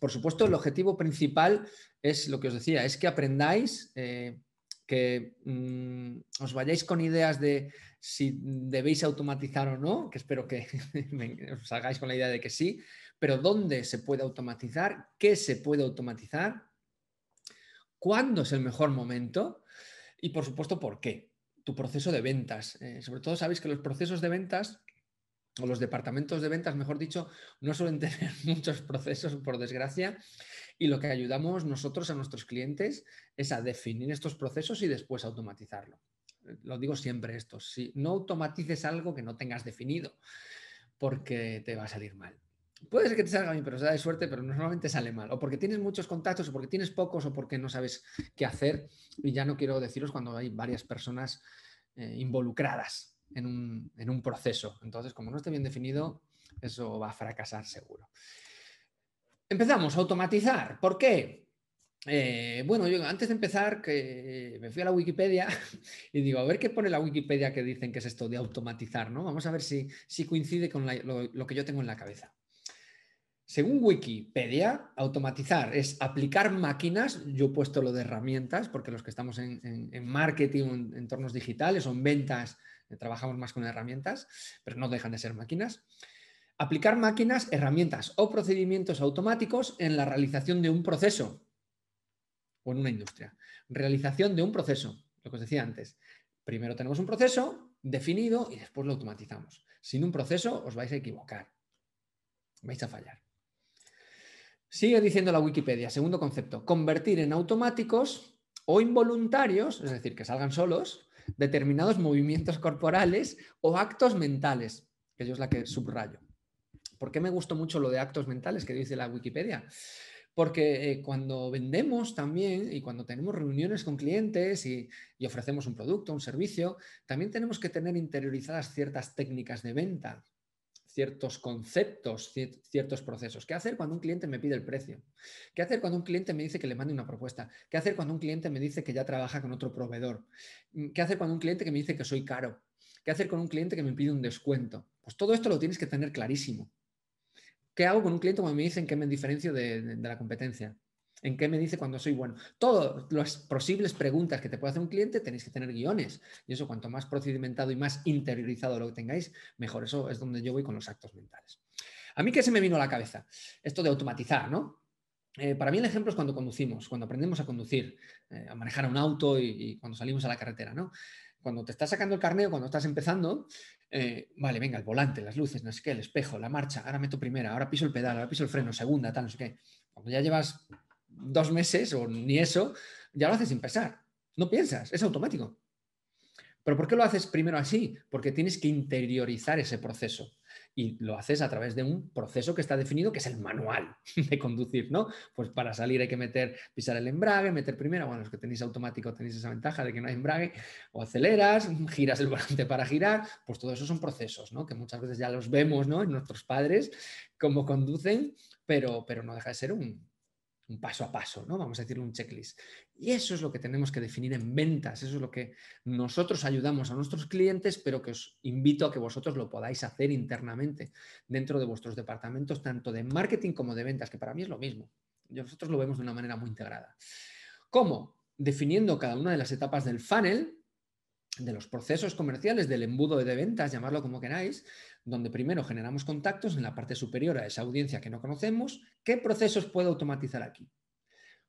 Por supuesto, el objetivo principal es lo que os decía, es que aprendáis, eh, que mm, os vayáis con ideas de si debéis automatizar o no, que espero que os hagáis con la idea de que sí, pero dónde se puede automatizar, qué se puede automatizar, cuándo es el mejor momento, y por supuesto por qué. Tu proceso de ventas. Eh, sobre todo sabéis que los procesos de ventas o los departamentos de ventas, mejor dicho, no suelen tener muchos procesos, por desgracia, y lo que ayudamos nosotros a nuestros clientes es a definir estos procesos y después automatizarlo. Lo digo siempre esto, si no automatices algo que no tengas definido, porque te va a salir mal puede ser que te salga bien, pero se da de suerte, pero normalmente sale mal. O porque tienes muchos contactos, o porque tienes pocos, o porque no sabes qué hacer. Y ya no quiero deciros cuando hay varias personas eh, involucradas en un, proceso. Entonces, como no esté bien definido, eso va a fracasar seguro. Empezamos, a automatizar. ¿Por qué? Eh, bueno, yo antes de empezar que me fui a la Wikipedia y digo, a ver qué pone la Wikipedia que dicen que es esto de automatizar, ¿no? Vamos a ver si, coincide con lo, que yo tengo en la cabeza. Según Wikipedia, automatizar es aplicar máquinas, yo he puesto lo de herramientas, porque los que estamos en, marketing, en entornos digitales o en ventas, eh, trabajamos más con herramientas, pero no dejan de ser máquinas. Aplicar máquinas, herramientas o procedimientos automáticos en la realización de un proceso o en una industria. Realización de un proceso, lo que os decía antes. Primero tenemos un proceso definido y después lo automatizamos. Sin un proceso os vais a equivocar, vais a fallar. Sigue diciendo la Wikipedia, segundo concepto, convertir en automáticos o involuntarios, es decir, que salgan solos, determinados movimientos corporales o actos mentales, que yo es la que subrayo. ¿Por qué me gustó mucho lo de actos mentales que dice la Wikipedia? Porque eh, cuando vendemos también y cuando tenemos reuniones con clientes y, y ofrecemos un producto, un servicio, también tenemos que tener interiorizadas ciertas técnicas de venta ciertos conceptos, ciertos procesos. ¿Qué hacer cuando un cliente me pide el precio? ¿Qué hacer cuando un cliente me dice que le mande una propuesta? ¿Qué hacer cuando un cliente me dice que ya trabaja con otro proveedor? Mm, ¿Qué hacer cuando un cliente que me dice que soy caro? ¿Qué hacer con un cliente que me pide un descuento? Pues todo esto lo tienes que tener clarísimo. ¿Qué hago con un cliente cuando me dicen que me diferencio de, de la competencia? ¿En qué me dice cuando soy bueno? Todas las posibles preguntas que te puede hacer un cliente tenéis que tener guiones. Y eso cuanto más procedimentado y más interiorizado lo que tengáis, mejor. Eso es donde yo voy con los actos mentales. A mí que se me vino a la cabeza esto de automatizar, ¿no? Eh, para mí el ejemplo es cuando conducimos, cuando aprendemos a conducir, eh, a manejar un auto y, cuando salimos a la carretera, ¿no? Cuando te estás sacando el carneo, cuando estás empezando, eh, vale, venga, el volante, las luces, no sé qué, el espejo, la marcha, ahora meto primera, ahora piso el pedal, ahora piso el freno, segunda, tal, no sé qué. Cuando ya llevas dos meses o ni eso, ya lo haces sin pensar. No piensas, es automático. Pero ¿por qué lo haces primero así? Porque tienes que interiorizar ese proceso. Y lo haces a través de un proceso que está definido, que es el manual de conducir, ¿no? Pues para salir hay que meter, pisar el embrague, meter primero. Bueno, los que tenéis automático tenéis esa ventaja de que no hay embrague. O aceleras, giras el volante para girar. Pues todo eso son procesos, ¿no? Que muchas veces ya los vemos, ¿no? En nuestros padres, cómo conducen, pero, pero no deja de ser un, un paso a paso, ¿no? Vamos a decirle un checklist. Y eso es lo que tenemos que definir en ventas, eso es lo que nosotros ayudamos a nuestros clientes, pero que os invito a que vosotros lo podáis hacer internamente dentro de vuestros departamentos, tanto de marketing como de ventas, que para mí es lo mismo. Nosotros lo vemos de una manera muy integrada. ¿Cómo? Definiendo cada una de las etapas del funnel, de los procesos comerciales, del embudo de ventas, llamarlo como queráis, donde primero generamos contactos en la parte superior a esa audiencia que no conocemos, ¿qué procesos puedo automatizar aquí?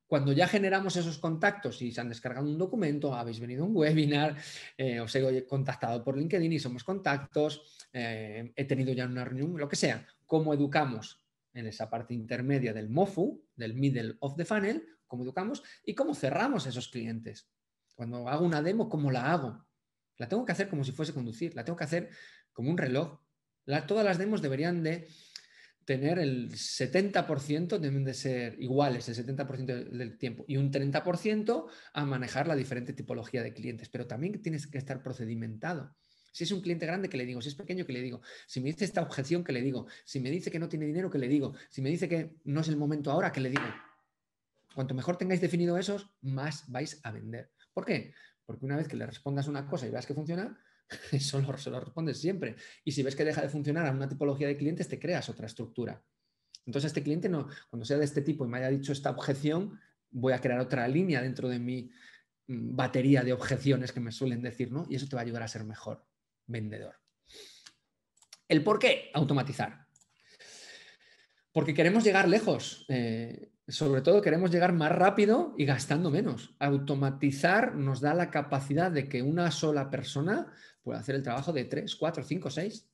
Cuando ya generamos esos contactos y se han descargado un documento, habéis venido a un webinar, eh, os he contactado por LinkedIn y somos contactos, eh, he tenido ya una reunión, lo que sea, ¿cómo educamos en esa parte intermedia del MOFU, del middle of the funnel, cómo educamos y cómo cerramos esos clientes? Cuando hago una demo, ¿cómo la hago? La tengo que hacer como si fuese conducir, la tengo que hacer como un reloj. todas las demos deberían de tener el 70% deben de ser iguales el 70% del tiempo y un 30% a manejar la diferente tipología de clientes, pero también tienes que estar procedimentado. Si es un cliente grande, que le digo? Si es pequeño, que le digo? Si me dice esta objeción, que le digo? Si me dice que no tiene dinero, que le digo? Si me dice que no es el momento ahora, que le digo? Cuanto mejor tengáis definido esos, más vais a vender. ¿Por qué? Porque una vez que le respondas una cosa y veas que funciona, eso lo, se lo respondes siempre. Y si ves que deja de funcionar a una tipología de clientes, te creas otra estructura. Entonces, este cliente, no, cuando sea de este tipo y me haya dicho esta objeción, voy a crear otra línea dentro de mi mm, batería de objeciones que me suelen decir, ¿no? Y eso te va a ayudar a ser mejor vendedor. El por qué automatizar. Porque queremos llegar lejos. Eh, sobre todo queremos llegar más rápido y gastando menos. Automatizar nos da la capacidad de que una sola persona pueda hacer el trabajo de 3, 4, 5, 6,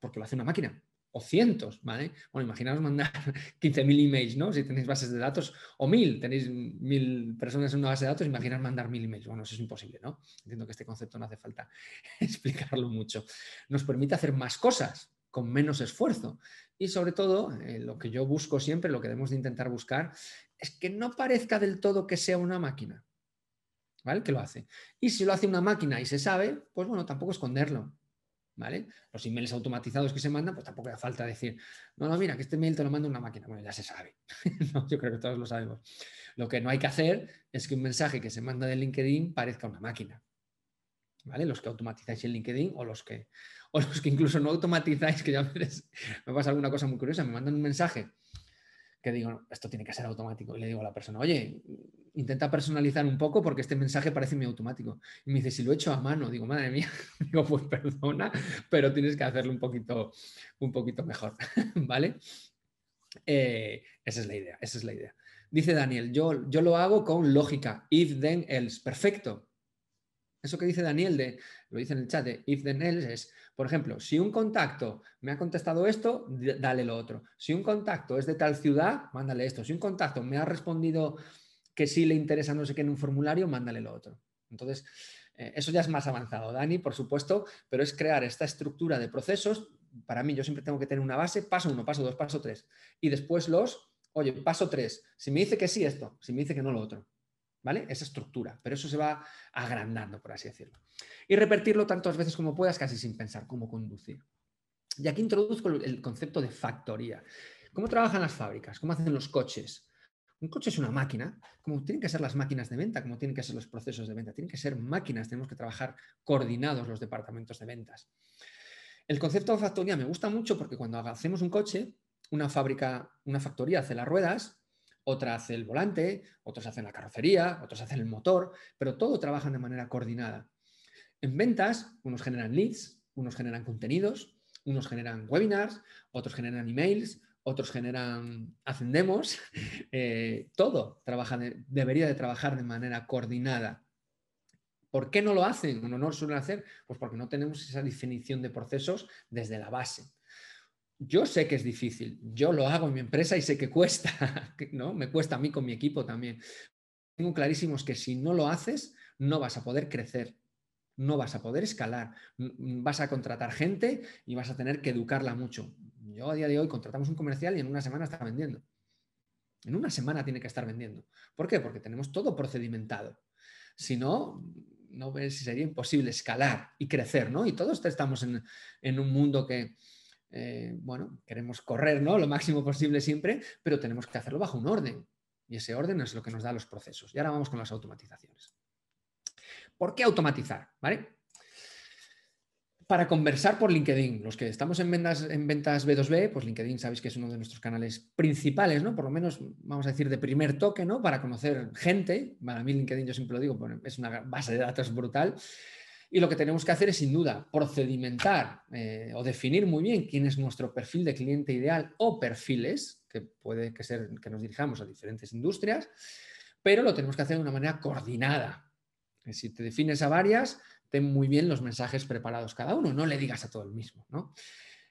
porque lo hace una máquina. O cientos, ¿vale? Bueno, imaginaos mandar 15.000 emails, ¿no? Si tenéis bases de datos, o 1.000, tenéis 1.000 personas en una base de datos, imaginaos mandar 1.000 emails. Bueno, eso es imposible, ¿no? Entiendo que este concepto no hace falta explicarlo mucho. Nos permite hacer más cosas, con menos esfuerzo. Y sobre todo, eh, lo que yo busco siempre, lo que debemos de intentar buscar, es que no parezca del todo que sea una máquina. ¿Vale? Que lo hace. Y si lo hace una máquina y se sabe, pues bueno, tampoco esconderlo. ¿Vale? Los emails automatizados que se mandan, pues tampoco hace falta decir, no, no, mira, que este email te lo manda una máquina. Bueno, ya se sabe. yo creo que todos lo sabemos. Lo que no hay que hacer es que un mensaje que se manda de LinkedIn parezca una máquina. Los que automatizáis en LinkedIn o los que, los que incluso no automatizáis, que ya me pasa alguna cosa muy curiosa, me mandan un mensaje que digo, esto tiene que ser automático. Y le digo a la persona, oye, intenta personalizar un poco porque este mensaje parece muy automático. Y me dice, si lo he hecho a mano, digo, madre mía, digo, pues perdona, pero tienes que hacerlo un poquito, un poquito mejor, ¿vale? Eh, esa es la idea, esa es la idea. Dice Daniel, yo, yo lo hago con lógica, if, then, else. Perfecto, eso que dice Daniel, de, lo dice en el chat, de if then else es, por ejemplo, si un contacto me ha contestado esto, dale lo otro. Si un contacto es de tal ciudad, mándale esto. Si un contacto me ha respondido que sí le interesa no sé qué en un formulario, mándale lo otro. Entonces, eh, eso ya es más avanzado, Dani, por supuesto, pero es crear esta estructura de procesos. Para mí, yo siempre tengo que tener una base, paso uno, paso dos, paso tres. Y después los, oye, paso tres. Si me dice que sí esto, si me dice que no lo otro. ¿vale? Esa estructura, pero eso se va agrandando, por así decirlo. Y repetirlo tantas veces como puedas, casi sin pensar cómo conducir. Y aquí introduzco el concepto de factoría. ¿Cómo trabajan las fábricas? ¿Cómo hacen los coches? Un coche es una máquina, como tienen que ser las máquinas de venta, como tienen que ser los procesos de venta, tienen que ser máquinas, tenemos que trabajar coordinados los departamentos de ventas. El concepto de factoría me gusta mucho porque cuando hacemos un coche, una fábrica, una factoría hace las ruedas, hace el volante, otros hacen la carrocería, otros hacen el motor, pero todo trabajan de manera coordinada. En ventas, unos generan leads, unos generan contenidos, unos generan webinars, otros generan emails, otros generan ascendemos. Eh, todo debería de trabajar de manera coordinada. ¿Por qué no lo hacen o no lo suelen hacer? Pues porque no tenemos esa definición de procesos desde la base yo sé que es difícil, yo lo hago en mi empresa y sé que cuesta, ¿no? Me cuesta a mí con mi equipo también. Tengo clarísimos que si no lo haces, no vas a poder crecer, no vas a poder escalar, mm, mm, vas a contratar gente y vas a tener que educarla mucho. Yo a día de hoy contratamos un comercial y en una semana está vendiendo. En una semana tiene que estar vendiendo. ¿Por qué? Porque tenemos todo procedimentado. Si no, no sería imposible escalar y crecer, ¿no? Y todos estamos en un mundo que, eh, bueno, queremos correr ¿no? lo máximo posible siempre, pero tenemos que hacerlo bajo un orden. Y ese orden es lo que nos da los procesos. Y ahora vamos con las automatizaciones. ¿Por qué automatizar? ¿Vale? Para conversar por LinkedIn, los que estamos en ventas, en ventas B2B, pues LinkedIn sabéis que es uno de nuestros canales principales, Por lo menos, vamos a decir, de primer toque, ¿no? Para conocer gente. Para mí LinkedIn, yo siempre lo digo, pues, es una base de datos brutal. Y lo que tenemos que hacer es, sin duda, procedimentar eh, o definir muy bien quién es nuestro perfil de cliente ideal o perfiles, que puede que, ser, que nos dirijamos a diferentes industrias, pero lo tenemos que hacer de una manera coordinada. Eh, si te defines a varias, ten muy bien los mensajes preparados cada uno, no le digas a todo el mismo. ¿no?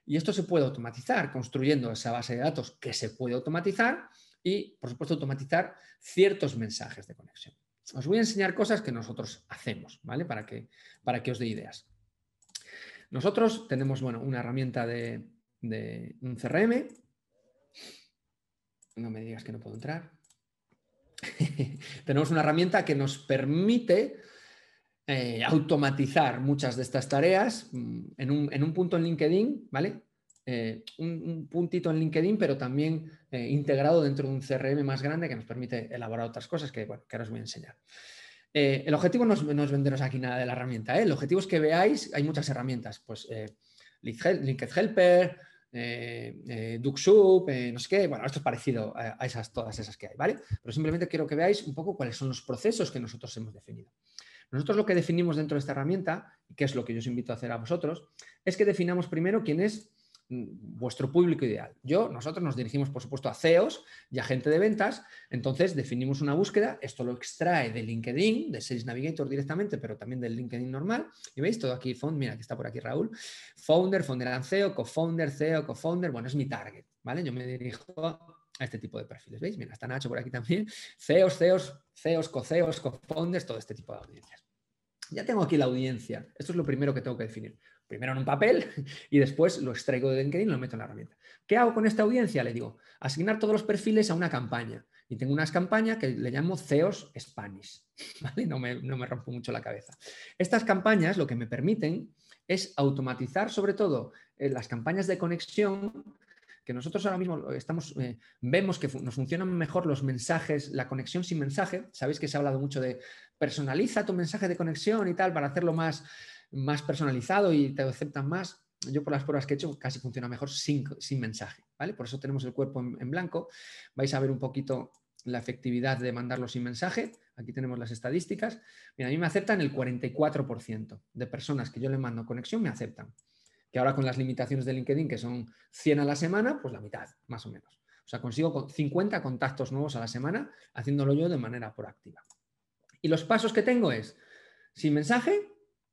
Y esto se puede automatizar construyendo esa base de datos que se puede automatizar y, por supuesto, automatizar ciertos mensajes de conexión os voy a enseñar cosas que nosotros hacemos, ¿vale? Para que, para que os dé ideas. Nosotros tenemos, bueno, una herramienta de, un CRM. No me digas que no puedo entrar. tenemos una herramienta que nos permite eh, automatizar muchas de estas tareas mm, en un punto en LinkedIn, ¿vale? Eh, un, puntito en LinkedIn, pero también eh, integrado dentro de un CRM más grande que nos permite elaborar otras cosas que, ahora os voy a enseñar. Eh, el objetivo no es, venderos aquí nada de la herramienta, el objetivo es que veáis, hay muchas herramientas, pues LinkedIn Helper, DuckSoup, no sé qué, bueno, esto es parecido a, esas, todas esas que hay, ¿vale? Pero simplemente quiero que veáis un poco cuáles son los procesos que nosotros hemos definido. Nosotros lo que definimos dentro de esta herramienta, que es lo que yo os invito a hacer a vosotros, es que definamos primero quién es Mm, vuestro público ideal. Yo, nosotros nos dirigimos, por supuesto, a CEOs y a gente de ventas, entonces definimos una búsqueda, esto lo extrae de LinkedIn, de Sales Navigator directamente, pero también del LinkedIn normal, y veis todo aquí, mira, que está por aquí Raúl, founder, founder CEO, co-founder, CEO, co-founder, bueno, es mi target, ¿vale? Yo me dirijo a este tipo de perfiles, ¿veis? Mira, está Nacho por aquí también, CEOs, CEOs, CEOs, co-CEOs, co-founders, todo este tipo de audiencias. Ya tengo aquí la audiencia, esto es lo primero que tengo que definir primero en un papel y después lo extraigo de LinkedIn y lo meto en la herramienta. ¿Qué hago con esta audiencia? Le digo, asignar todos los perfiles a una campaña. Y tengo unas campañas que le llamo CEOs Spanish. No, me, rompo mucho la cabeza. Estas campañas lo que me permiten es automatizar sobre todo eh, las campañas de conexión que nosotros ahora mismo estamos, eh, vemos que nos funcionan mejor los mensajes, la conexión sin mensaje. Sabéis que se ha hablado mucho de personaliza tu mensaje de conexión y tal para hacerlo más más personalizado y te aceptan más. Yo por las pruebas que he hecho casi funciona mejor sin, sin mensaje, ¿vale? Por eso tenemos el cuerpo en, blanco. Vais a ver un poquito la efectividad de mandarlo sin mensaje. Aquí tenemos las estadísticas. Mira, a mí me aceptan el 44% de personas que yo le mando conexión me aceptan. Que ahora con las limitaciones de LinkedIn, que son 100 a la semana, pues la mitad, más o menos. O sea, consigo 50 contactos nuevos a la semana haciéndolo yo de manera proactiva. Y los pasos que tengo es, sin mensaje,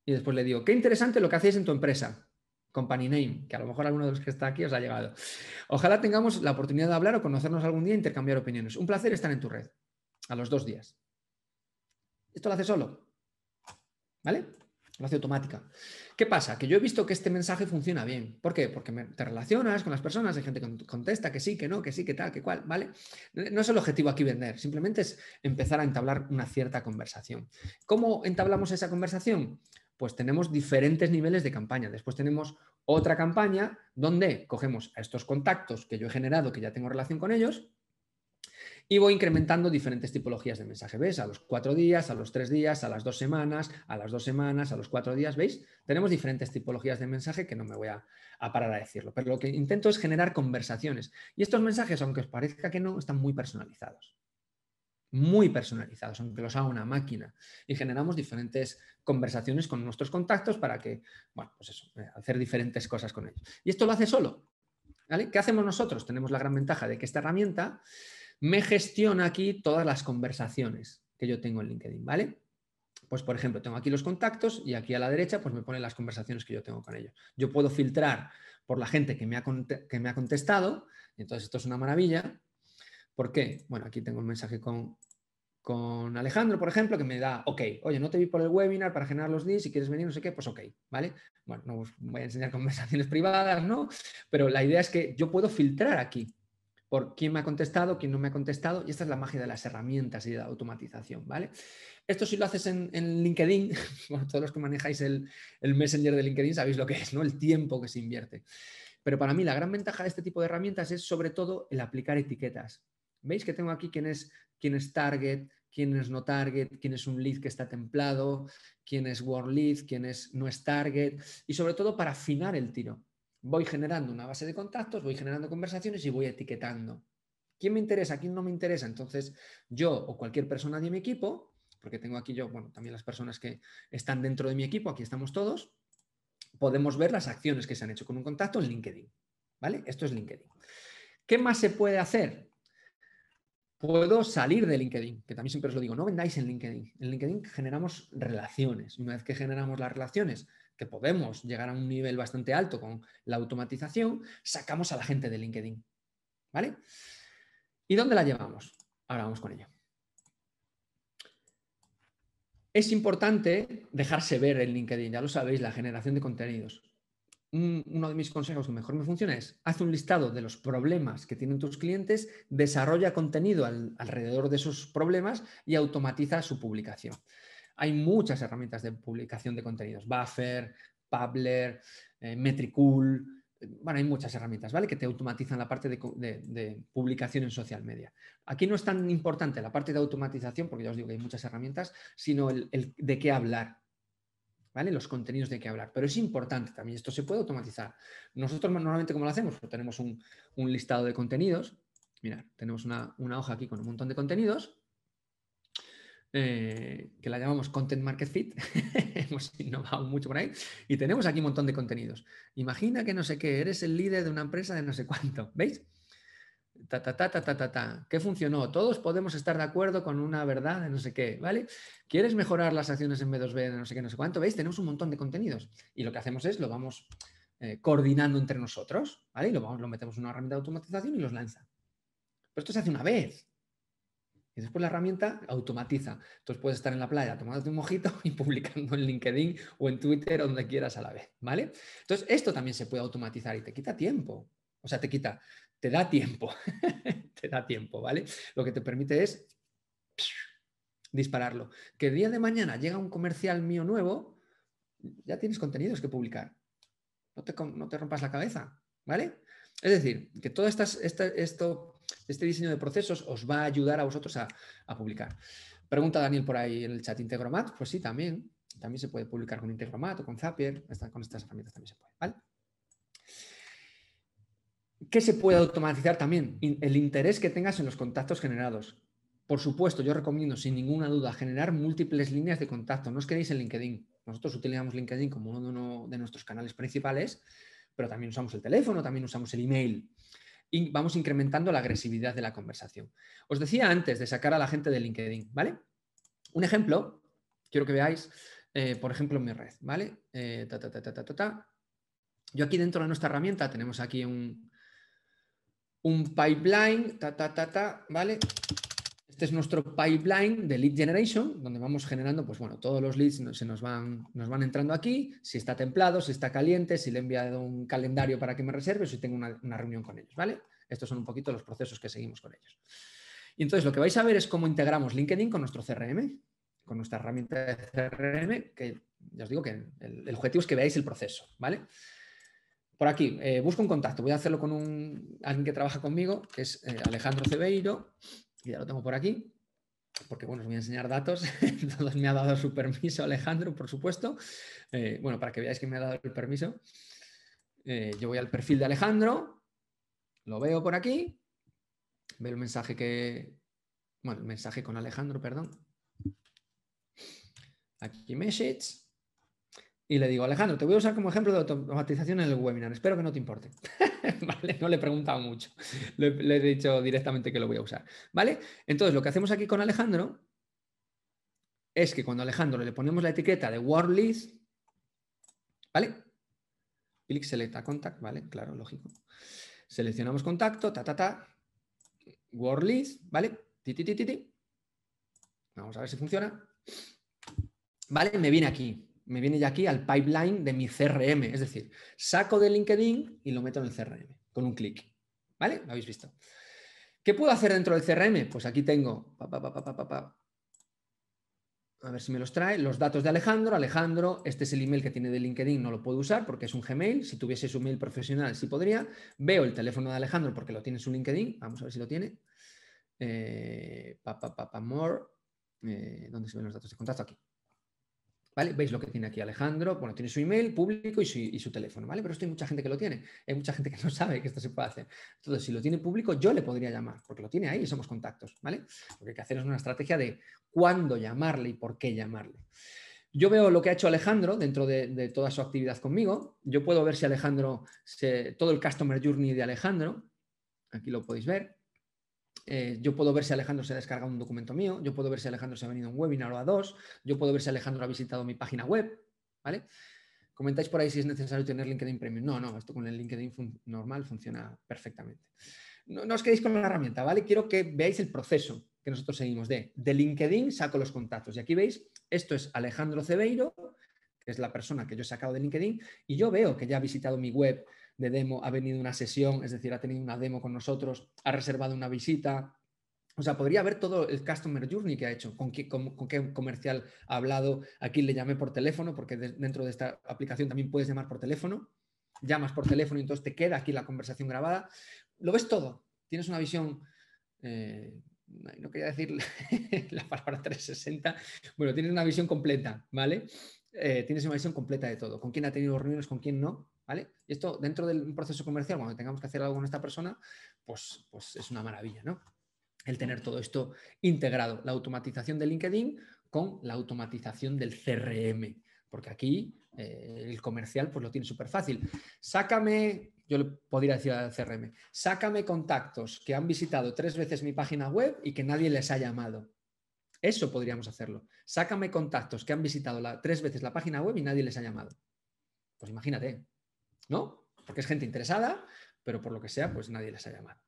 y después le digo, qué interesante lo que hacéis en tu empresa. Company Name, que a lo mejor alguno de los que está aquí os ha llegado. Ojalá tengamos la oportunidad de hablar o conocernos algún día e intercambiar opiniones. Un placer estar en tu red a los dos días. Esto lo hace solo. ¿Vale? Lo hace automática. ¿Qué pasa? Que yo he visto que este mensaje funciona bien. ¿Por qué? Porque te relacionas con las personas, hay gente que contesta que sí, que no, que sí, que tal, que cual, ¿vale? No es el objetivo aquí vender, simplemente es empezar a entablar una cierta conversación. ¿Cómo entablamos esa conversación? pues tenemos diferentes niveles de campaña. Después tenemos otra campaña donde cogemos a estos contactos que yo he generado, que ya tengo relación con ellos, y voy incrementando diferentes tipologías de mensaje. ¿Ves? A los cuatro días, a los tres días, a las dos semanas, a las dos semanas, a los cuatro días. ¿Veis? Tenemos diferentes tipologías de mensaje que no me voy a, a parar a decirlo. Pero lo que intento es generar conversaciones. Y estos mensajes, aunque os parezca que no, están muy personalizados muy personalizados, aunque los haga una máquina. Y generamos diferentes conversaciones con nuestros contactos para que, bueno, pues eso, eh, hacer diferentes cosas con ellos. Y esto lo hace solo. ¿Qué hacemos nosotros? Tenemos la gran ventaja de que esta herramienta me gestiona aquí todas las conversaciones que yo tengo en LinkedIn, ¿vale? Pues, por ejemplo, tengo aquí los contactos y aquí a la derecha pues me pone las conversaciones que yo tengo con ellos. Yo puedo filtrar por la gente que me ha, que me ha contestado, entonces esto es una maravilla, ¿Por qué? Bueno, aquí tengo un mensaje con, Alejandro, por ejemplo, que me da, ok, oye, no te vi por el webinar para generar los leads, si quieres venir, no sé qué, pues ok, ¿vale? Bueno, no os voy a enseñar conversaciones privadas, ¿no? Pero la idea es que yo puedo filtrar aquí por quién me ha contestado, quién no me ha contestado, y esta es la magia de las herramientas y de la automatización, ¿vale? Esto si lo haces en, LinkedIn, bueno, todos los que manejáis el, el Messenger de LinkedIn sabéis lo que es, ¿no? El tiempo que se invierte. Pero para mí la gran ventaja de este tipo de herramientas es sobre todo el aplicar etiquetas. ¿Veis que tengo aquí quién es, quién es target, quién es no target, quién es un lead que está templado, quién es world lead, quién es, no es target? Y sobre todo para afinar el tiro. Voy generando una base de contactos, voy generando conversaciones y voy etiquetando. ¿Quién me interesa? ¿Quién no me interesa? Entonces, yo o cualquier persona de mi equipo, porque tengo aquí yo, bueno, también las personas que están dentro de mi equipo, aquí estamos todos, podemos ver las acciones que se han hecho con un contacto en LinkedIn. ¿Vale? Esto es LinkedIn. ¿Qué más se puede hacer? puedo salir de LinkedIn, que también siempre os lo digo, no vendáis en LinkedIn. En LinkedIn generamos relaciones. Una vez que generamos las relaciones, que podemos llegar a un nivel bastante alto con la automatización, sacamos a la gente de LinkedIn. ¿Vale? ¿Y dónde la llevamos? Ahora vamos con ello. Es importante dejarse ver en LinkedIn, ya lo sabéis, la generación de contenidos uno de mis consejos que mejor me funciona es, haz un listado de los problemas que tienen tus clientes, desarrolla contenido alrededor de esos problemas y automatiza su publicación. Hay muchas herramientas de publicación de contenidos, Buffer, Publer, eh, Metricool, eh, bueno, hay muchas herramientas, ¿vale? Que te automatizan la parte de, publicación en social media. Aquí no es tan importante la parte de automatización, porque ya os digo que hay muchas herramientas, sino el de qué hablar. ¿vale? Los contenidos de qué hablar, pero es importante también, esto se puede automatizar. Nosotros normalmente, ¿cómo lo hacemos? Pues tenemos un, listado de contenidos, mirad, tenemos una, hoja aquí con un montón de contenidos, eh, que la llamamos Content Market Fit, hemos innovado mucho por ahí, y tenemos aquí un montón de contenidos. Imagina que no sé qué, eres el líder de una empresa de no sé cuánto, ¿veis? ta, ta, ta, ta, ta, ta, ¿qué funcionó? Todos podemos estar de acuerdo con una verdad de no sé qué, ¿vale? ¿Quieres mejorar las acciones en B2B de no sé qué, no sé cuánto? ¿Veis? Tenemos un montón de contenidos y lo que hacemos es lo vamos eh, coordinando entre nosotros, ¿vale? Y lo, vamos, lo metemos en una herramienta de automatización y los lanza. Pero esto se hace una vez. Y después la herramienta automatiza. Entonces puedes estar en la playa tomándote un mojito y publicando en LinkedIn o en Twitter o donde quieras a la vez, ¿vale? Entonces esto también se puede automatizar y te quita tiempo. O sea, te quita te da tiempo, te da tiempo, ¿vale? Lo que te permite es dispararlo. Que el día de mañana llega un comercial mío nuevo, ya tienes contenidos que publicar. No te, rompas la cabeza, ¿vale? Es decir, que todo esto, este diseño de procesos os va a ayudar a vosotros a, a publicar. Pregunta Daniel por ahí en el chat, ¿Integromat? Pues sí, también. También se puede publicar con Integromat o con Zapier. Con estas herramientas también se puede, ¿vale? ¿Qué se puede automatizar también, el interés que tengas en los contactos generados. Por supuesto, yo recomiendo sin ninguna duda generar múltiples líneas de contacto. No os quedéis en LinkedIn. Nosotros utilizamos LinkedIn como uno de nuestros canales principales, pero también usamos el teléfono, también usamos el email. Y vamos incrementando la agresividad de la conversación. Os decía antes de sacar a la gente de LinkedIn, ¿vale? Un ejemplo, quiero que veáis, eh, por ejemplo, en mi red, ¿vale? Eh, yo aquí dentro de nuestra herramienta tenemos aquí un, un pipeline, ta, ta, ta, ta, ¿vale? Este es nuestro pipeline de lead generation, donde vamos generando, pues bueno, todos los leads se nos van, nos van entrando aquí, si está templado, si está caliente, si le he enviado un calendario para que me reserve, si tengo una, reunión con ellos, ¿vale? Estos son un poquito los procesos que seguimos con ellos. Y entonces lo que vais a ver es cómo integramos LinkedIn con nuestro CRM, con nuestra herramienta de CRM, que ya os digo que el objetivo es que veáis el proceso, ¿vale? por aquí, eh, busco un contacto. Voy a hacerlo con un, alguien que trabaja conmigo, que es eh, Alejandro Cebeiro, y ya lo tengo por aquí, porque bueno, os voy a enseñar datos. Entonces me ha dado su permiso Alejandro, por supuesto. Eh, bueno, para que veáis que me ha dado el permiso. yo voy al perfil de Alejandro, lo veo por aquí, veo el mensaje que. Bueno, el mensaje con Alejandro, perdón. Aquí message y le digo, Alejandro, te voy a usar como ejemplo de automatización en el webinar, espero que no te importe. No le he preguntado mucho, le, he dicho directamente que lo voy a usar. ¿Vale? Entonces, lo que hacemos aquí con Alejandro es que cuando a Alejandro le ponemos la etiqueta de Wordlist, ¿vale? Clic Selecta Contact, ¿vale? Claro, lógico. Seleccionamos contacto, ta, ta, ta, Wordlist ¿vale? Ti, ti, ti, Vamos a ver si funciona. ¿Vale? Me viene aquí me viene ya aquí al pipeline de mi CRM. Es decir, saco de LinkedIn y lo meto en el CRM con un clic. ¿Vale? Lo habéis visto. ¿Qué puedo hacer dentro del CRM? Pues aquí tengo, a ver si me los trae, los datos de Alejandro. Alejandro, este es el email que tiene de LinkedIn, no lo puedo usar porque es un Gmail. Si tuviese su mail profesional, sí podría. Veo el teléfono de Alejandro porque lo tiene en su LinkedIn. Vamos a ver si lo tiene. Eh, papá more. Eh, ¿Dónde se ven los datos de contacto? Aquí. ¿vale? Veis lo que tiene aquí Alejandro, bueno, tiene su email público y su, teléfono, ¿vale? Pero esto hay mucha gente que lo tiene, hay mucha gente que no sabe que esto se puede hacer. Entonces, si lo tiene público, yo le podría llamar, porque lo tiene ahí y somos contactos, ¿vale? Lo que hay que hacer es una estrategia de cuándo llamarle y por qué llamarle. Yo veo lo que ha hecho Alejandro dentro de, toda su actividad conmigo. Yo puedo ver si Alejandro, todo el customer journey de Alejandro, aquí lo podéis ver, eh, yo puedo ver si Alejandro se ha descargado un documento mío, yo puedo ver si Alejandro se ha venido a un webinar o a dos, yo puedo ver si Alejandro ha visitado mi página web, ¿vale? Comentáis por ahí si es necesario tener LinkedIn Premium. No, no, esto con el LinkedIn normal funciona perfectamente. No, os quedéis con la herramienta, ¿vale? Quiero que veáis el proceso que nosotros seguimos de, de LinkedIn saco los contactos. Y aquí veis, esto es Alejandro Cebeiro, que es la persona que yo he sacado de LinkedIn, y yo veo que ya ha visitado mi web, de demo, ha venido una sesión, es decir, ha tenido una demo con nosotros, ha reservado una visita. O sea, podría ver todo el customer journey que ha hecho, con qué, comercial ha hablado, aquí le llamé por teléfono, porque dentro de esta aplicación también puedes llamar por teléfono, llamas por teléfono y entonces te queda aquí la conversación grabada. Lo ves todo, tienes una visión eh, no quería decir la palabra 360, bueno, tienes una visión completa, ¿vale? Eh, tienes una visión completa de todo, con quién ha tenido reuniones, con quién no. Y esto dentro del proceso comercial, cuando tengamos que hacer algo con esta persona, pues, pues, es una maravilla, ¿no? El tener todo esto integrado, la automatización de LinkedIn con la automatización del CRM, porque aquí eh, el comercial pues lo tiene súper fácil. Sácame, yo le podría decir al CRM, sácame contactos que han visitado tres veces mi página web y que nadie les ha llamado. Eso podríamos hacerlo. Sácame contactos que han visitado tres veces la página web y nadie les ha llamado. Pues imagínate, ¿no? Porque es gente interesada, pero por lo que sea, pues nadie les ha llamado.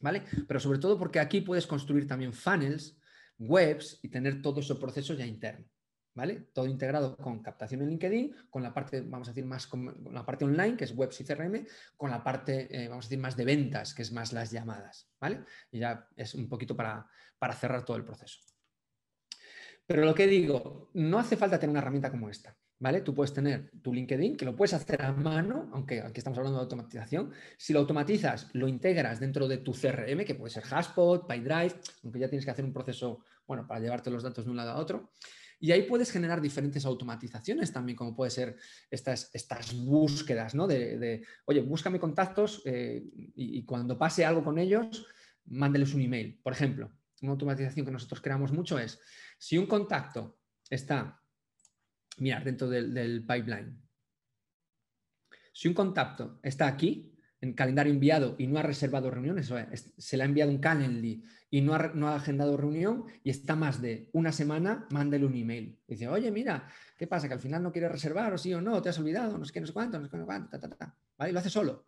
¿Vale? Pero sobre todo porque aquí puedes construir también funnels, webs y tener todo ese proceso ya interno. ¿Vale? Todo integrado con captación en LinkedIn, con la parte, vamos a decir, más con, la parte online, que es webs y CRM, con la parte, eh, vamos a decir, más de ventas, que es más las llamadas, ¿vale? Y ya es un poquito para cerrar todo el proceso. Pero lo que digo, no hace falta tener una herramienta como esta. Tú puedes tener tu LinkedIn, que lo puedes hacer a mano, aunque aquí estamos hablando de automatización. Si lo automatizas, lo integras dentro de tu CRM, que puede ser Hashpot, PyDrive, aunque ya tienes que hacer un proceso, bueno, para llevarte los datos de un lado a otro. Y ahí puedes generar diferentes automatizaciones también, como puede ser estas, estas búsquedas, ¿no? De, oye, búscame contactos eh, y, y cuando pase algo con ellos, mándeles un email. Por ejemplo, una automatización que nosotros creamos mucho es, si un contacto está Mira dentro del, pipeline. Si un contacto está aquí, en calendario enviado y no ha reservado reuniones se le ha enviado un Calendly y no ha, agendado reunión y está más de una semana, mándale un email. Y dice, oye, mira, ¿qué pasa? ¿Que al final no quiere reservar o sí o no? ¿Te has olvidado? No sé qué, no sé cuánto, no sé ta, ta, lo hace solo.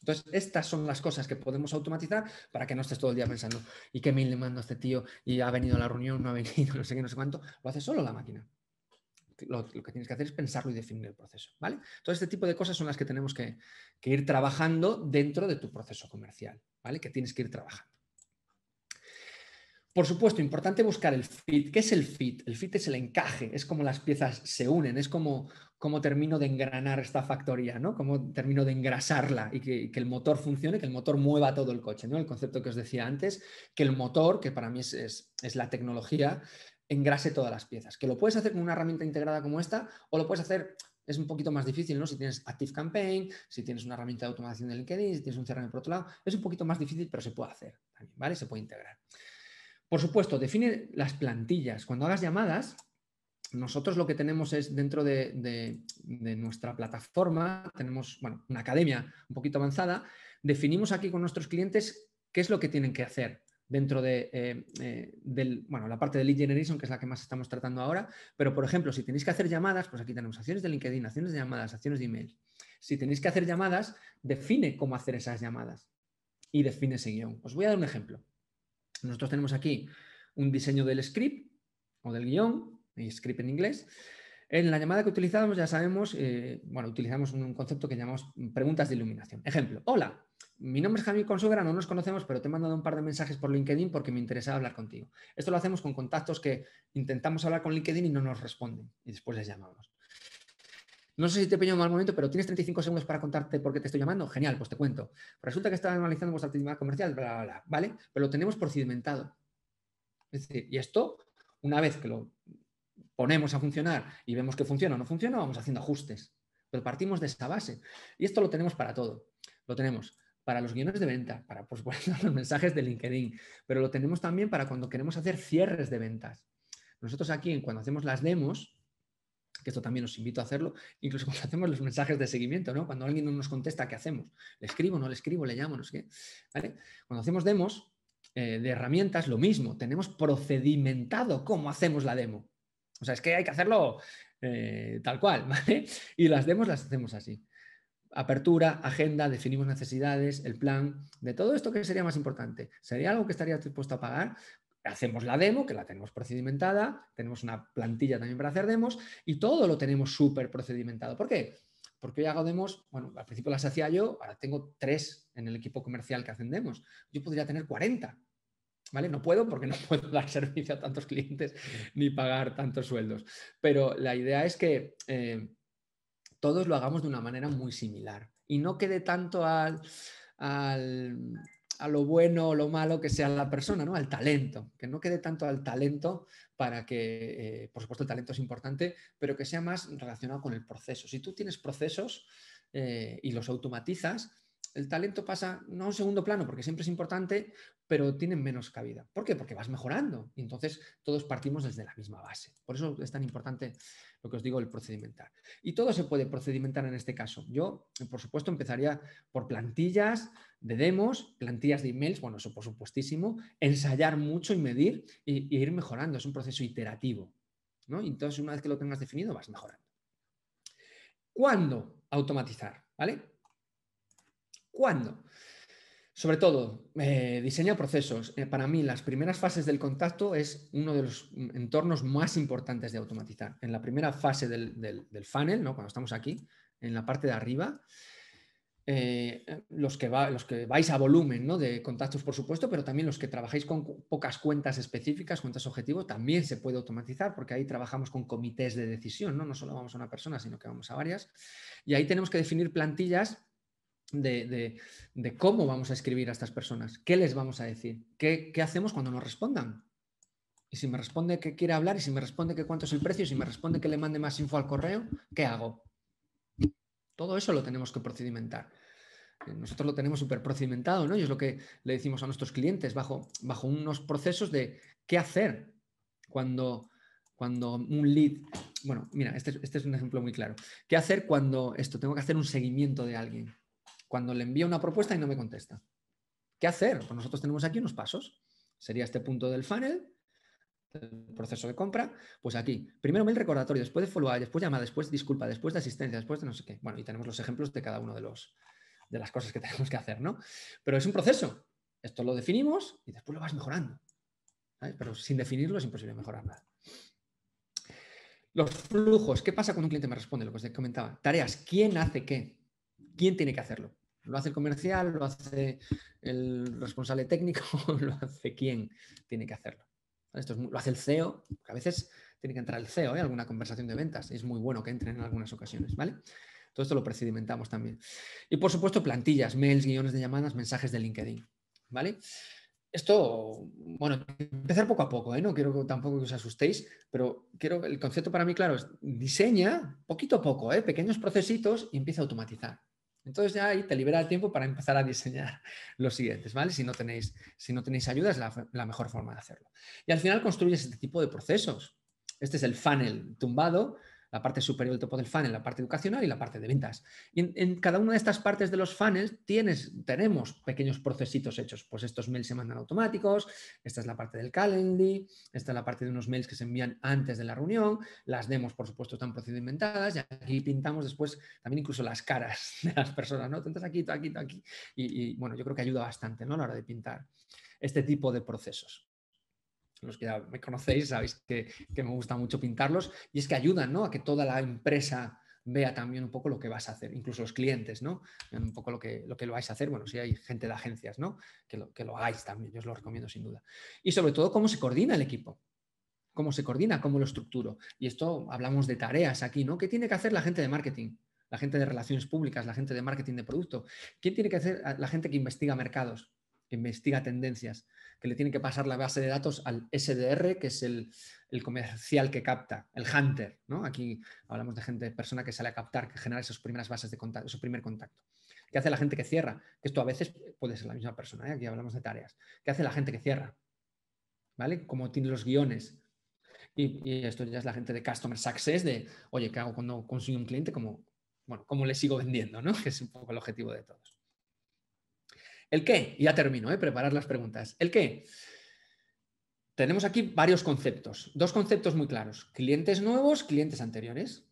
Entonces, estas son las cosas que podemos automatizar para que no estés todo el día pensando, ¿y qué mail le mando a este tío? ¿Y ha venido a la reunión? ¿No ha venido? No sé qué, no sé cuánto. Lo hace solo la máquina lo, que tienes que hacer es pensarlo y definir el proceso. ¿vale? Todo este tipo de cosas son las que tenemos que, ir trabajando dentro de tu proceso comercial, ¿vale? que tienes que ir trabajando. Por supuesto, importante buscar el fit. ¿Qué es el fit? El fit es el encaje, es como las piezas se unen, es como, como termino de engranar esta factoría, ¿no? termino de engrasarla y que, el motor funcione, que el motor mueva todo el coche, ¿no? El concepto que os decía antes, que el motor, que para mí es la tecnología, engrase todas las piezas. Que lo puedes hacer con una herramienta integrada como esta o lo puedes hacer, es un poquito más difícil, ¿no? Si tienes Active Campaign, si tienes una herramienta de automación de LinkedIn, si tienes un CRM por otro lado, es un poquito más difícil, pero se puede hacer también, ¿vale? Se puede integrar. Por supuesto, define las plantillas. Cuando hagas llamadas, nosotros lo que tenemos es dentro de, de, nuestra plataforma, tenemos bueno, una academia un poquito avanzada, definimos aquí con nuestros clientes qué es lo que tienen que hacer dentro de eh, eh, bueno, la parte de lead generation, que es la que más estamos tratando ahora, pero por ejemplo, si tenéis que hacer llamadas, pues aquí tenemos acciones de LinkedIn, acciones de llamadas, acciones de email. Si tenéis que hacer llamadas, define cómo hacer esas llamadas y define ese guión. Os voy a dar un ejemplo. Nosotros tenemos aquí un diseño del script o del guión, y script en inglés. En la llamada que utilizamos, ya sabemos, eh, bueno, utilizamos un concepto que llamamos preguntas de iluminación. Ejemplo, hola, mi nombre es Javi Consuegra, no nos conocemos, pero te he mandado un par de mensajes por LinkedIn porque me interesaba hablar contigo. Esto lo hacemos con contactos que intentamos hablar con LinkedIn y no nos responden y después les llamamos. No sé si te he en mal momento, pero tienes 35 segundos para contarte por qué te estoy llamando. Genial, pues te cuento. Resulta que estaba analizando vuestra actividad comercial, bla, bla, bla, ¿vale? Pero lo tenemos procedimentado. Es decir, y esto, una vez que lo ponemos a funcionar y vemos que funciona o no funciona, vamos haciendo ajustes. Pero partimos de esa base. Y esto lo tenemos para todo. Lo tenemos para los guiones de venta, para, por supuesto, los mensajes de LinkedIn, pero lo tenemos también para cuando queremos hacer cierres de ventas. Nosotros aquí, cuando hacemos las demos, que esto también os invito a hacerlo, incluso cuando hacemos los mensajes de seguimiento, ¿no? Cuando alguien no nos contesta, ¿qué hacemos? ¿Le escribo, no le escribo, le llamo, no sé qué? Cuando hacemos demos eh, de herramientas, lo mismo, tenemos procedimentado cómo hacemos la demo. O sea, es que hay que hacerlo eh, tal cual, ¿vale? Y las demos las hacemos así apertura, agenda, definimos necesidades, el plan, de todo esto, que sería más importante? ¿Sería algo que estarías dispuesto a pagar? Hacemos la demo, que la tenemos procedimentada, tenemos una plantilla también para hacer demos y todo lo tenemos súper procedimentado. ¿Por qué? Porque hoy hago demos, bueno, al principio las hacía yo, ahora tengo tres en el equipo comercial que hacen demos. Yo podría tener 40, ¿Vale? No puedo porque no puedo dar servicio a tantos clientes ni pagar tantos sueldos. Pero la idea es que eh, todos lo hagamos de una manera muy similar y no quede tanto al, a lo bueno o lo malo que sea la persona, al talento, que no quede tanto al talento para que, eh, por supuesto, el talento es importante, pero que sea más relacionado con el proceso. Si tú tienes procesos eh, y los automatizas, el talento pasa no a un segundo plano, porque siempre es importante, pero tiene menos cabida. ¿Por qué? Porque vas mejorando. Y entonces todos partimos desde la misma base. Por eso es tan importante lo que os digo, el procedimentar. Y todo se puede procedimentar en este caso. Yo, por supuesto, empezaría por plantillas de demos, plantillas de emails, bueno, eso por supuestísimo, ensayar mucho y medir e ir mejorando. Es un proceso iterativo. ¿no? Y entonces, una vez que lo tengas definido, vas mejorando. ¿Cuándo automatizar? ¿Vale? ¿Cuándo? Sobre todo, eh, diseño procesos. Eh, para mí, las primeras fases del contacto es uno de los entornos más importantes de automatizar. En la primera fase del, funnel, ¿no? cuando estamos aquí, en la parte de arriba, eh, los, que va, los que vais a volumen de contactos, por supuesto, pero también los que trabajáis con pocas cuentas específicas, cuentas objetivo, también se puede automatizar porque ahí trabajamos con comités de decisión, no, no solo vamos a una persona, sino que vamos a varias. Y ahí tenemos que definir plantillas de, cómo vamos a escribir a estas personas, qué les vamos a decir, qué, hacemos cuando nos respondan. Y si me responde que quiere hablar, y si me responde que cuánto es el precio, y si me responde que le mande más info al correo, ¿qué hago? Todo eso lo tenemos que procedimentar. Nosotros lo tenemos súper procedimentado, ¿no? Y es lo que le decimos a nuestros clientes bajo, bajo unos procesos de qué hacer cuando, cuando un lead. Bueno, mira, este, este es un ejemplo muy claro. ¿Qué hacer cuando esto? Tengo que hacer un seguimiento de alguien cuando le envía una propuesta y no me contesta. ¿Qué hacer? Pues nosotros tenemos aquí unos pasos. Sería este punto del funnel, el proceso de compra, pues aquí, primero mail recordatorio, después de follow-up, después llamada, después disculpa, después de asistencia, después de no sé qué. Bueno, y tenemos los ejemplos de cada uno de, los, de las cosas que tenemos que hacer, ¿no? Pero es un proceso. Esto lo definimos y después lo vas mejorando. Pero sin definirlo es imposible mejorar nada. Los flujos. ¿Qué pasa cuando un cliente me responde? Lo que comentaba. Tareas. ¿Quién hace qué? ¿Quién tiene que hacerlo? ¿Lo hace el comercial? ¿Lo hace el responsable técnico? ¿Lo hace quién tiene que hacerlo? Esto lo hace el CEO, a veces tiene que entrar el CEO en ¿eh? alguna conversación de ventas. Es muy bueno que entren en algunas ocasiones, ¿vale? Todo esto lo procedimentamos también. Y por supuesto, plantillas, mails, guiones de llamadas, mensajes de LinkedIn, ¿vale? Esto, bueno, empezar poco a poco, ¿eh? No quiero tampoco que os asustéis, pero quiero, el concepto para mí, claro, es diseña poquito a poco, ¿eh? Pequeños procesitos y empieza a automatizar. Entonces ya ahí te libera el tiempo para empezar a diseñar los siguientes, ¿vale? Si no tenéis, si no tenéis ayuda es la mejor forma de hacerlo. Y al final construyes este tipo de procesos. Este es el funnel tumbado, la parte superior del topo del funnel, la parte educacional y la parte de ventas. Y en, cada una de estas partes de los funnels tienes, tenemos pequeños procesitos hechos. Pues estos mails se mandan automáticos, esta es la parte del calendly, esta es la parte de unos mails que se envían antes de la reunión, las demos, por supuesto, están procedimentadas y aquí pintamos después también incluso las caras de las personas, ¿no? entras aquí, aquí, aquí. Y, bueno, yo creo que ayuda bastante, A la hora de pintar este tipo de procesos los que ya me conocéis sabéis que, me gusta mucho pintarlos, y es que ayudan a que toda la empresa vea también un poco lo que vas a hacer, incluso los clientes, ¿no? Un poco lo que, lo que lo vais a hacer, bueno, si hay gente de agencias, ¿no? Que lo, que lo hagáis también, yo os lo recomiendo sin duda. Y sobre todo, cómo se coordina el equipo, cómo se coordina, cómo lo estructuro. Y esto hablamos de tareas aquí, ¿no? ¿Qué tiene que hacer la gente de marketing? La gente de relaciones públicas, la gente de marketing de producto. ¿Quién tiene que hacer? La gente que investiga mercados, que investiga tendencias, que le tiene que pasar la base de datos al SDR, que es el, comercial que capta, el hunter. ¿no? Aquí hablamos de gente, persona que sale a captar, que genera esas primeras bases de contacto, su primer contacto. ¿Qué hace la gente que cierra? Que esto a veces puede ser la misma persona, ¿eh? aquí hablamos de tareas. ¿Qué hace la gente que cierra? ¿Vale? Como tiene los guiones. Y, esto ya es la gente de Customer Success, de, oye, ¿qué hago cuando consigo un cliente? Como, bueno, ¿Cómo le sigo vendiendo? ¿no? Que es un poco el objetivo de todos. ¿El qué? ya termino, ¿eh? preparar las preguntas. ¿El qué? Tenemos aquí varios conceptos, dos conceptos muy claros, clientes nuevos, clientes anteriores.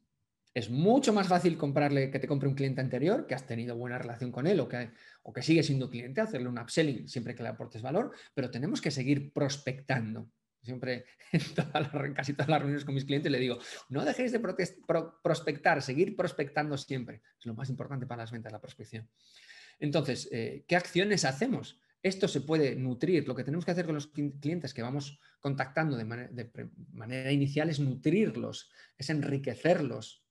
Es mucho más fácil comprarle que te compre un cliente anterior, que has tenido buena relación con él o que, o que sigue siendo cliente, hacerle un upselling siempre que le aportes valor, pero tenemos que seguir prospectando. Siempre en todas las, casi todas las reuniones con mis clientes le digo, no dejéis de prospectar, seguir prospectando siempre. Es lo más importante para las ventas, la prospección. Entonces, eh, ¿qué acciones hacemos? Esto se puede nutrir. Lo que tenemos que hacer con los clientes que vamos contactando de, manera inicial es nutrirlos, es enriquecerlos,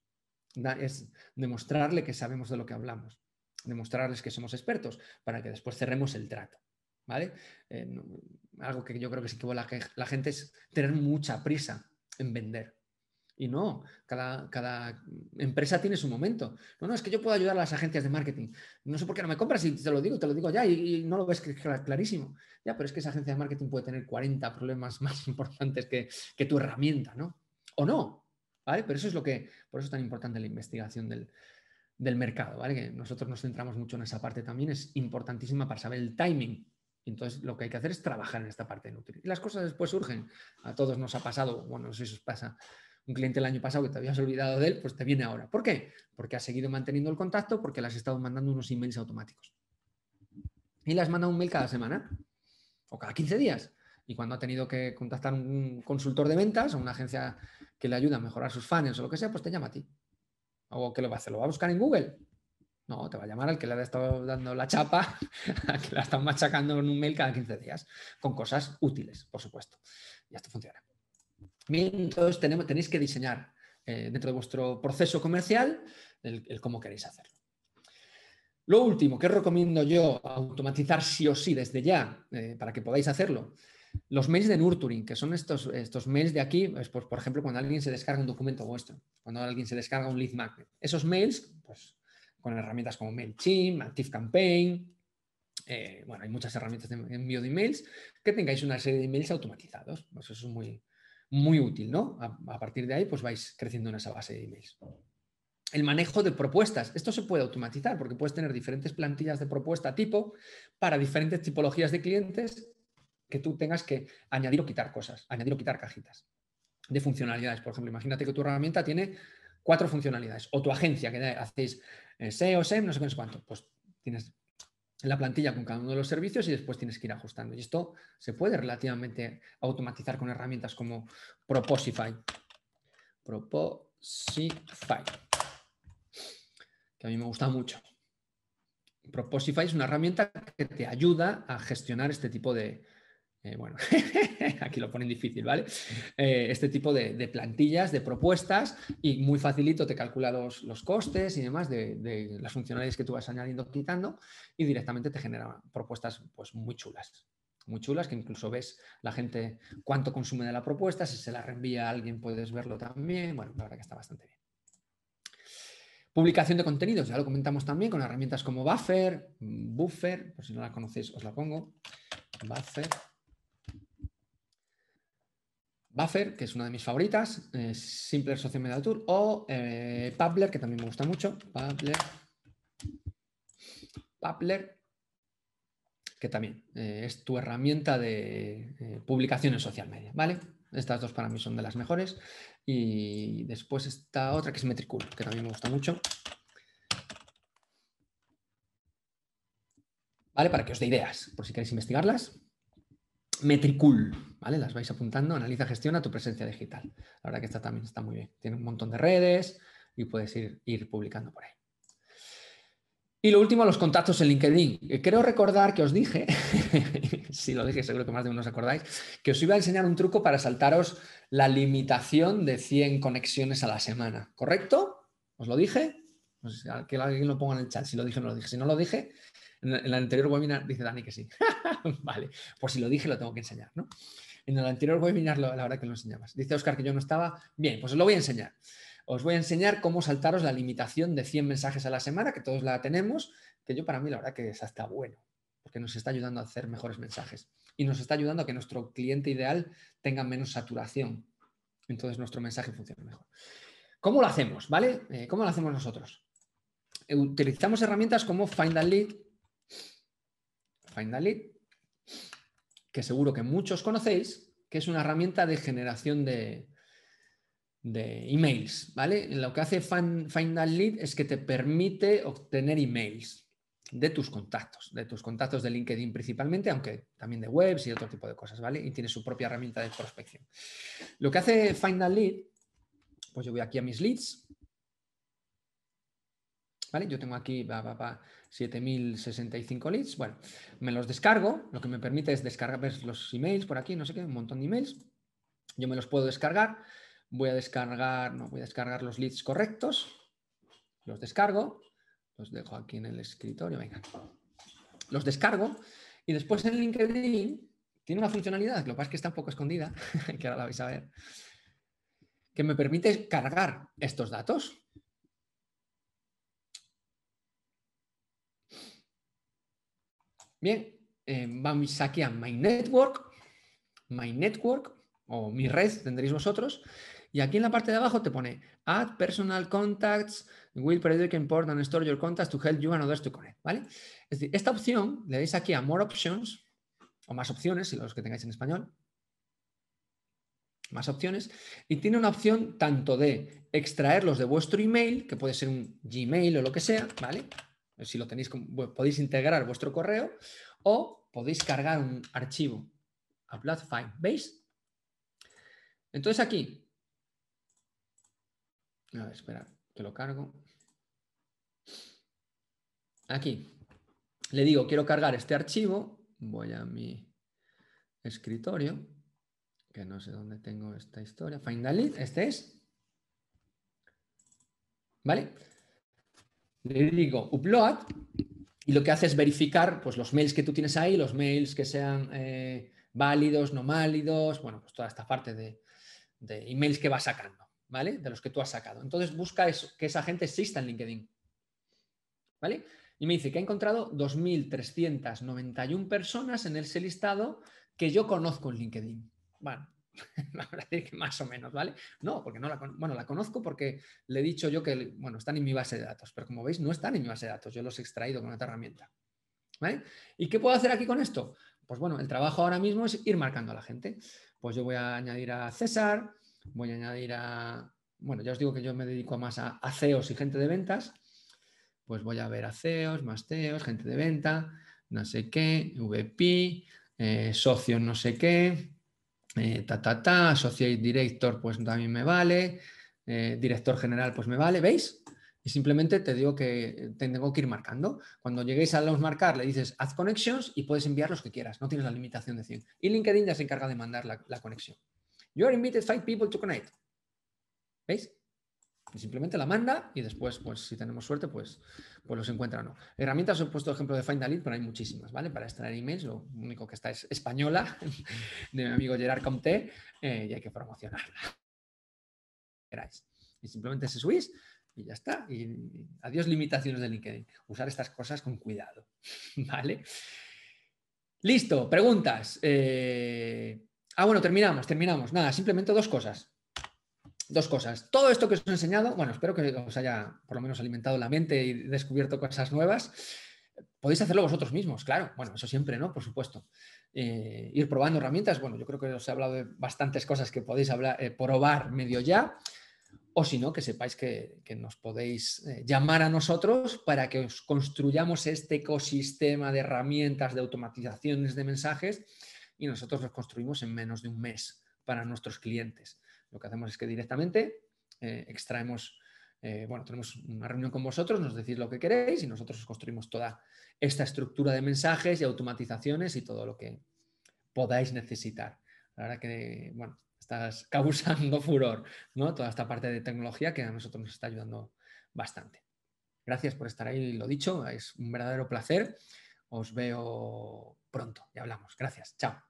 es demostrarle que sabemos de lo que hablamos, demostrarles que somos expertos para que después cerremos el trato. ¿Vale? Eh, algo que yo creo que sí que la, la gente es tener mucha prisa en vender. Y no, cada, cada, empresa tiene su momento. No, no, es que yo puedo ayudar a las agencias de marketing. No sé por qué no me compras y te lo digo, te lo digo ya y, no lo ves clarísimo. Ya, pero es que esa agencia de marketing puede tener 40 problemas más importantes que, tu herramienta, ¿no? O no, ¿vale? Pero eso es lo que, por eso es tan importante la investigación del, mercado, ¿vale? Que nosotros nos centramos mucho en esa parte también, es importantísima para saber el timing. Entonces, lo que hay que hacer es trabajar en esta parte de Y las cosas después surgen. A todos nos ha pasado, bueno, no sé si os pasa un cliente el año pasado que te habías olvidado de él, pues te viene ahora. ¿Por qué? Porque has seguido manteniendo el contacto, porque le has estado mandando unos emails automáticos. Y le has mandado un mail cada semana o cada 15 días. Y cuando ha tenido que contactar un consultor de ventas o una agencia que le ayuda a mejorar sus fans o lo que sea, pues te llama a ti. ¿O qué lo va a hacer? ¿Lo va a buscar en Google? No, te va a llamar al que le ha estado dando la chapa, al que la están machacando en un mail cada 15 días, con cosas útiles, por supuesto. Y esto funciona tenéis que diseñar eh, dentro de vuestro proceso comercial el, cómo queréis hacerlo. Lo último que recomiendo yo automatizar sí o sí desde ya eh, para que podáis hacerlo, los mails de nurturing, que son estos, estos mails de aquí, por ejemplo, cuando alguien se descarga un documento vuestro, cuando alguien se descarga un lead magnet. Esos mails, pues con herramientas como MailChimp, ActiveCampaign, eh, bueno, hay muchas herramientas de envío de emails, que tengáis una serie de emails automatizados. Pues eso es muy, muy útil, ¿no? A, partir de ahí, pues vais creciendo en esa base de emails. El manejo de propuestas. Esto se puede automatizar porque puedes tener diferentes plantillas de propuesta tipo para diferentes tipologías de clientes que tú tengas que añadir o quitar cosas, añadir o quitar cajitas de funcionalidades. Por ejemplo, imagínate que tu herramienta tiene cuatro funcionalidades o tu agencia que hacéis eh, SEO, SEM, no sé cuánto. Pues tienes la plantilla con cada uno de los servicios y después tienes que ir ajustando. Y esto se puede relativamente automatizar con herramientas como Proposify. Proposify, que a mí me gusta mucho. Proposify es una herramienta que te ayuda a gestionar este tipo de, eh, bueno, aquí lo ponen difícil, ¿vale? Eh, este tipo de, plantillas, de propuestas y muy facilito te calcula los, costes y demás de, las funcionalidades que tú vas añadiendo, quitando y directamente te genera propuestas pues muy chulas. Muy chulas, que incluso ves la gente cuánto consume de la propuesta, si se la reenvía a alguien puedes verlo también. Bueno, la verdad que está bastante bien. Publicación de contenidos, ya lo comentamos también con herramientas como Buffer, Buffer, por si no la conocéis os la pongo. Buffer, Buffer, que es una de mis favoritas, Simpler Social Media Tool, o eh, que también me gusta mucho. Publer, que también eh, es tu herramienta de eh, publicación en social media, ¿vale? Estas dos para mí son de las mejores. Y después está otra que es Metricool, que también me gusta mucho. ¿Vale? Para que os dé ideas, por si queréis investigarlas. Metricool, ¿vale? Las vais apuntando, analiza, gestiona tu presencia digital. La verdad que esta también está muy bien. Tiene un montón de redes y puedes ir, ir publicando por ahí. Y lo último, los contactos en LinkedIn. Eh, creo recordar que os dije, si lo dije seguro que más de uno os acordáis, que os iba a enseñar un truco para saltaros la limitación de 100 conexiones a la semana. ¿Correcto? ¿Os lo dije? que alguien lo ponga en el chat si lo dije o no lo dije. Si no lo dije, en el anterior webinar dice Dani que sí. vale, por si lo dije lo tengo que enseñar, ¿no? En el anterior webinar la verdad que lo enseñabas. Dice Oscar que yo no estaba. Bien, pues os lo voy a enseñar. Os voy a enseñar cómo saltaros la limitación de 100 mensajes a la semana, que todos la tenemos, que yo para mí la verdad que es hasta bueno, porque nos está ayudando a hacer mejores mensajes y nos está ayudando a que nuestro cliente ideal tenga menos saturación. Entonces nuestro mensaje funciona mejor. ¿Cómo lo hacemos? ¿Vale? Eh, ¿Cómo lo hacemos nosotros? Eh, utilizamos herramientas como Find a Lead, Find Lead, que seguro que muchos conocéis, que es una herramienta de generación de, de emails, ¿vale? Lo que hace Final Lead es que te permite obtener emails de tus contactos, de tus contactos de LinkedIn principalmente, aunque también de webs y otro tipo de cosas, ¿vale? Y tiene su propia herramienta de prospección. Lo que hace Final Lead, pues yo voy aquí a mis leads, ¿vale? Yo tengo aquí, va, va, va, 7065 leads. Bueno, me los descargo, lo que me permite es descargar los emails por aquí, no sé qué, un montón de emails. Yo me los puedo descargar, voy a descargar, no, voy a descargar los leads correctos, los descargo, los dejo aquí en el escritorio, venga. Los descargo y después en LinkedIn tiene una funcionalidad, lo que pasa es que está un poco escondida, que ahora la vais a ver, que me permite cargar estos datos. Bien, eh, vamos aquí a My Network, My Network o mi red tendréis vosotros. Y aquí en la parte de abajo te pone Add personal contacts, will periodic import and store your contacts to help you and others to connect. ¿vale? Es decir, esta opción le dais aquí a More Options o más opciones, si los que tengáis en español. Más opciones. Y tiene una opción tanto de extraerlos de vuestro email, que puede ser un Gmail o lo que sea, ¿vale? si lo tenéis, podéis integrar vuestro correo o podéis cargar un archivo a File. ¿Veis? Entonces aquí, a ver, espera, que lo cargo. Aquí, le digo, quiero cargar este archivo, voy a mi escritorio, que no sé dónde tengo esta historia, lead, este es. ¿Vale? le digo upload y lo que hace es verificar pues, los mails que tú tienes ahí, los mails que sean eh, válidos, no válidos, bueno, pues toda esta parte de, de emails que va sacando, ¿vale? De los que tú has sacado. Entonces busca que esa gente exista en LinkedIn, ¿vale? Y me dice que ha encontrado 2.391 personas en ese listado que yo conozco en LinkedIn. Bueno, la que más o menos, ¿vale? No, porque no la, bueno, la conozco porque le he dicho yo que, bueno, están en mi base de datos, pero como veis, no están en mi base de datos, yo los he extraído con otra herramienta. ¿Vale? ¿Y qué puedo hacer aquí con esto? Pues bueno, el trabajo ahora mismo es ir marcando a la gente. Pues yo voy a añadir a César, voy a añadir a... Bueno, ya os digo que yo me dedico más a, CEOs y gente de ventas. Pues voy a ver a CEOs, más e gente de venta, no sé qué, VP, eh, socios no sé qué, eh, ta, associate director, pues también me vale, eh, director general, pues me vale, ¿veis? Y simplemente te digo que eh, tengo que ir marcando. Cuando lleguéis a los marcar, le dices haz connections y puedes enviar los que quieras, no tienes la limitación de 100. Y LinkedIn ya se encarga de mandar la, la conexión. You are invited five people to connect. ¿Veis? simplemente la manda y después, pues si tenemos suerte, pues, pues los encuentra o no. Herramientas, os he puesto ejemplo de Findalit, pero hay muchísimas, ¿vale? Para extraer emails, lo único que está es española, de mi amigo Gerard Comte, eh, y hay que promocionarla. Queráis. Y simplemente se subís y ya está. Y adiós limitaciones de LinkedIn. Usar estas cosas con cuidado, ¿vale? Listo, preguntas. Eh, ah, bueno, terminamos, terminamos. Nada, simplemente dos cosas dos cosas. Todo esto que os he enseñado, bueno, espero que os haya por lo menos alimentado la mente y descubierto cosas nuevas. Podéis hacerlo vosotros mismos, claro. Bueno, eso siempre, ¿no? Por supuesto. Eh, ir probando herramientas. Bueno, yo creo que os he hablado de bastantes cosas que podéis eh, probar medio ya. O si no, que sepáis que, nos podéis eh, llamar a nosotros para que os construyamos este ecosistema de herramientas, de automatizaciones, de mensajes y nosotros los construimos en menos de un mes para nuestros clientes. Lo que hacemos es que directamente eh, extraemos, eh, bueno, tenemos una reunión con vosotros, nos decís lo que queréis y nosotros os construimos toda esta estructura de mensajes y automatizaciones y todo lo que podáis necesitar. La verdad que, bueno, estás causando furor, ¿no? Toda esta parte de tecnología que a nosotros nos está ayudando bastante. Gracias por estar ahí, lo dicho, es un verdadero placer. Os veo pronto y hablamos. Gracias, chao.